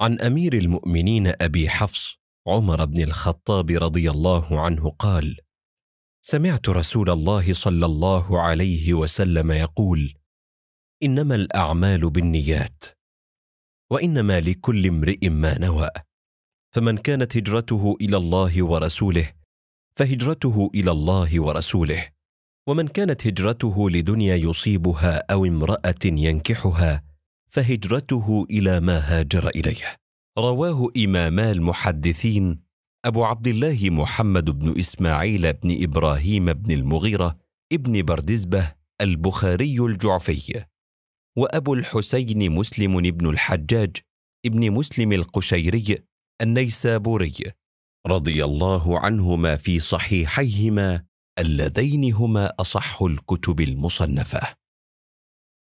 عن امير المؤمنين ابي حفص عمر بن الخطاب رضي الله عنه قال سمعت رسول الله صلى الله عليه وسلم يقول انما الاعمال بالنيات وانما لكل امرئ ما نوى فمن كانت هجرته الى الله ورسوله فهجرته الى الله ورسوله ومن كانت هجرته لدنيا يصيبها او امراه ينكحها فهجرته الى ما هاجر اليه رواه امام المحدثين ابو عبد الله محمد بن اسماعيل بن ابراهيم بن المغيره ابن بردزبه البخاري الجعفي وابو الحسين مسلم بن الحجاج ابن مسلم القشيري النيسابوري رضي الله عنهما في صحيحيهما اللذين هما اصح الكتب المصنفه